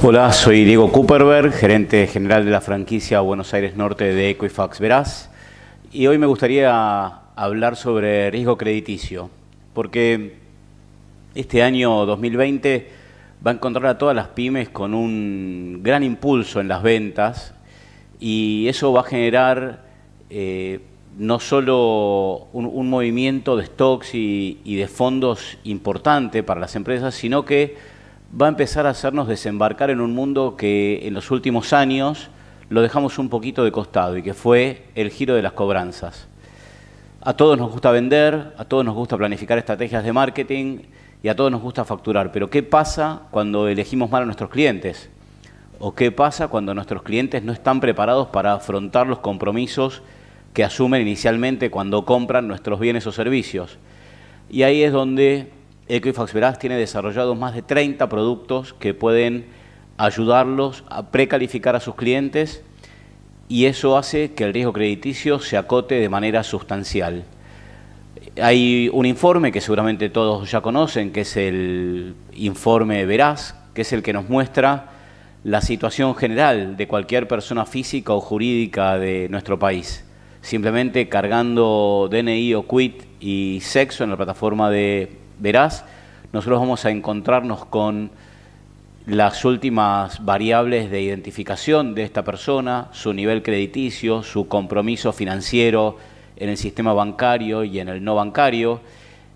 Hola, soy Diego Cooperberg, gerente general de la franquicia Buenos Aires Norte de Equifax Verás. Y hoy me gustaría hablar sobre riesgo crediticio, porque este año 2020 va a encontrar a todas las pymes con un gran impulso en las ventas y eso va a generar eh, no solo un, movimiento de stocks y, y de fondos importante para las empresas, sino que va a empezar a hacernos desembarcar en un mundo que en los últimos años lo dejamos un poquito de costado y que fue el giro de las cobranzas. A todos nos gusta vender, a todos nos gusta planificar estrategias de marketing y a todos nos gusta facturar, pero ¿qué pasa cuando elegimos mal a nuestros clientes? ¿O qué pasa cuando nuestros clientes no están preparados para afrontar los compromisos que asumen inicialmente cuando compran nuestros bienes o servicios? Y ahí es donde Equifax tiene desarrollados más de 30 productos que pueden ayudarlos a precalificar a sus clientes y eso hace que el riesgo crediticio se acote de manera sustancial. Hay un informe que seguramente todos ya conocen, que es el informe Veraz, que es el que nos muestra la situación general de cualquier persona física o jurídica de nuestro país. Simplemente cargando DNI o quit y sexo en la plataforma de verás, nosotros vamos a encontrarnos con las últimas variables de identificación de esta persona, su nivel crediticio, su compromiso financiero en el sistema bancario y en el no bancario,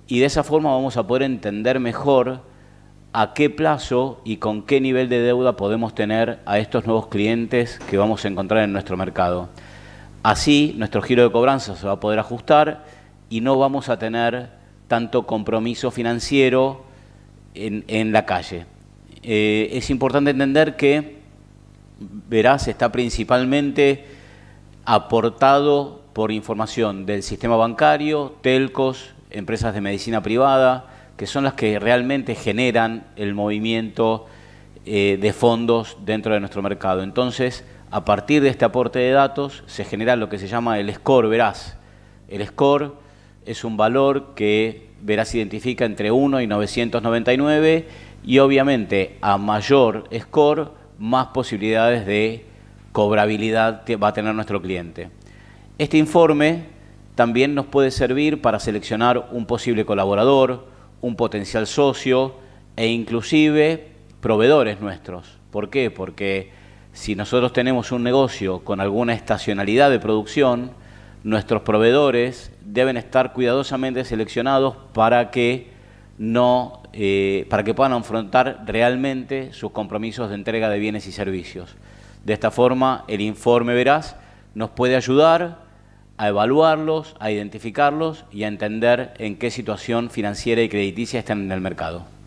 y de esa forma vamos a poder entender mejor a qué plazo y con qué nivel de deuda podemos tener a estos nuevos clientes que vamos a encontrar en nuestro mercado. Así, nuestro giro de cobranza se va a poder ajustar y no vamos a tener tanto compromiso financiero en, la calle. Eh, es importante entender que Verás está principalmente aportado por información del sistema bancario, telcos, empresas de medicina privada, que son las que realmente generan el movimiento eh, de fondos dentro de nuestro mercado. Entonces, a partir de este aporte de datos se genera lo que se llama el score Verás. El score es un valor que Verás identifica entre 1 y 999 y obviamente a mayor score, más posibilidades de cobrabilidad va a tener nuestro cliente. Este informe también nos puede servir para seleccionar un posible colaborador, un potencial socio e inclusive proveedores nuestros. ¿Por qué? Porque si nosotros tenemos un negocio con alguna estacionalidad de producción, nuestros proveedores deben estar cuidadosamente seleccionados para que no eh, para que puedan afrontar realmente sus compromisos de entrega de bienes y servicios. De esta forma, el informe Verás nos puede ayudar a evaluarlos, a identificarlos y a entender en qué situación financiera y crediticia están en el mercado.